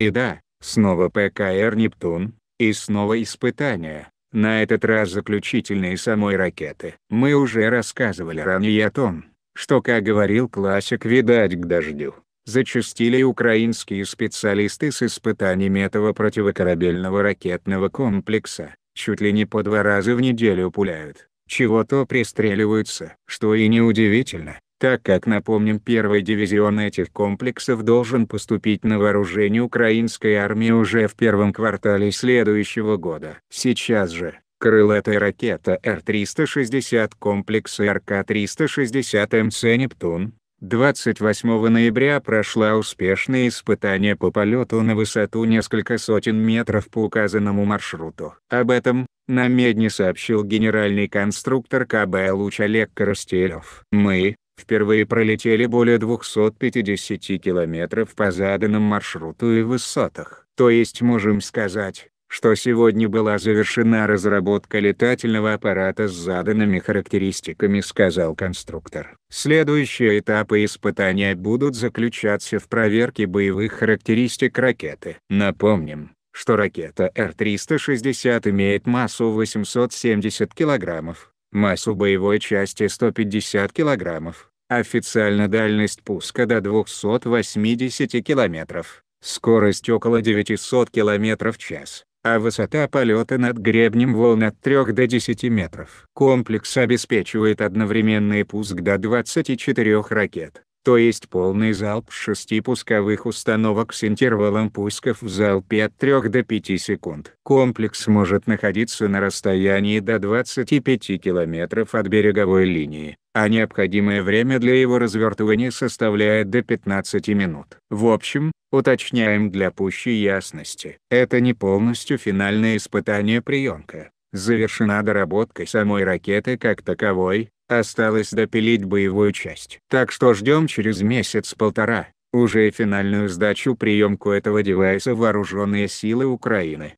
И да, снова ПКР «Нептун», и снова испытания, на этот раз заключительные самой ракеты. Мы уже рассказывали ранее о том, что, как говорил классик «Видать к дождю», зачастили украинские специалисты с испытаниями этого противокорабельного ракетного комплекса, чуть ли не по два раза в неделю пуляют, чего-то пристреливаются, что и неудивительно, так как, напомним, первый дивизион этих комплексов должен поступить на вооружение украинской армии уже в первом квартале следующего года. Сейчас же, крылатая ракета Р-360 комплекс РК-360 МЦ «Нептун» 28 ноября прошла успешное испытание по полету на высоту несколько сотен метров по указанному маршруту. Об этом, на Медне сообщил генеральный конструктор КБ «Луч» Олег Коростелев. «Мы, Впервые пролетели более 250 километров по заданным маршруту и высотах. То есть можем сказать, что сегодня была завершена разработка летательного аппарата с заданными характеристиками, сказал конструктор. Следующие этапы испытания будут заключаться в проверке боевых характеристик ракеты. Напомним, что ракета Р-360 имеет массу 870 килограммов, массу боевой части 150 кг, официально дальность пуска до 280 км, скорость около 900 км в час, а высота полета над гребнем волн от 3 до 10 метров. Комплекс обеспечивает одновременный пуск до 24 ракет то есть полный залп шести пусковых установок с интервалом пусков в залпе от 3 до 5 секунд. Комплекс может находиться на расстоянии до 25 километров от береговой линии, а необходимое время для его развертывания составляет до 15 минут. В общем, уточняем для пущей ясности. Это не полностью финальное испытание приемка. Завершена доработка самой ракеты как таковой, Осталось допилить боевую часть. Так что ждем через месяц-полтора, уже финальную сдачу приемку этого девайса вооруженные силы Украины.